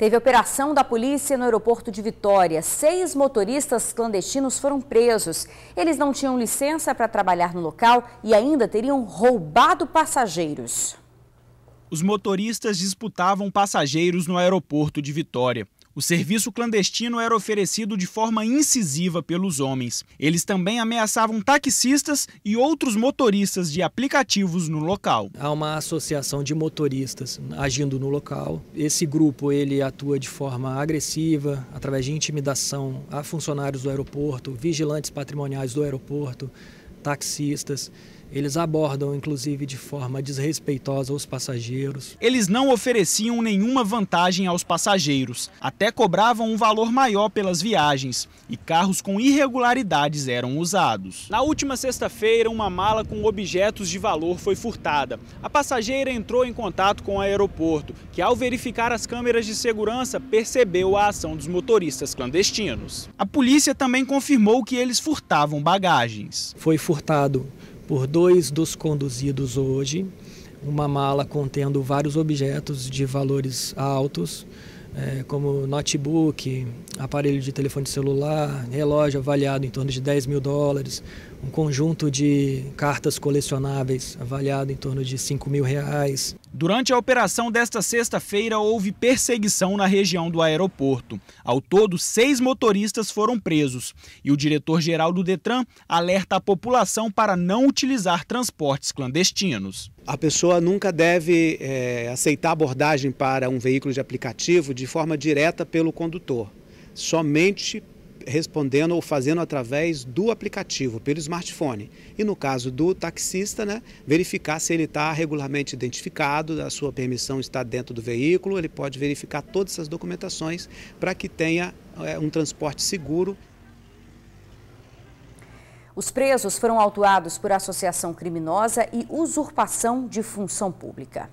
Teve operação da polícia no aeroporto de Vitória. Seis motoristas clandestinos foram presos. Eles não tinham licença para trabalhar no local e ainda teriam roubado passageiros. Os motoristas disputavam passageiros no aeroporto de Vitória. O serviço clandestino era oferecido de forma incisiva pelos homens. Eles também ameaçavam taxistas e outros motoristas de aplicativos no local. Há uma associação de motoristas agindo no local. Esse grupo ele atua de forma agressiva, através de intimidação a funcionários do aeroporto, vigilantes patrimoniais do aeroporto, taxistas. Eles abordam, inclusive, de forma desrespeitosa os passageiros. Eles não ofereciam nenhuma vantagem aos passageiros, até cobravam um valor maior pelas viagens e carros com irregularidades eram usados. Na última sexta-feira, uma mala com objetos de valor foi furtada. A passageira entrou em contato com o aeroporto, que, ao verificar as câmeras de segurança, percebeu a ação dos motoristas clandestinos. A polícia também confirmou que eles furtavam bagagens. Foi furtado por dois dos conduzidos hoje, uma mala contendo vários objetos de valores altos, é, como notebook, aparelho de telefone celular, relógio avaliado em torno de 10 mil dólares, um conjunto de cartas colecionáveis avaliado em torno de 5 mil reais. Durante a operação desta sexta-feira, houve perseguição na região do aeroporto. Ao todo, seis motoristas foram presos. E o diretor-geral do Detran alerta a população para não utilizar transportes clandestinos. A pessoa nunca deve é, aceitar abordagem para um veículo de aplicativo de forma direta pelo condutor, somente respondendo ou fazendo através do aplicativo, pelo smartphone. E no caso do taxista, né, verificar se ele está regularmente identificado, a sua permissão está dentro do veículo, ele pode verificar todas essas documentações para que tenha é, um transporte seguro os presos foram autuados por associação criminosa e usurpação de função pública.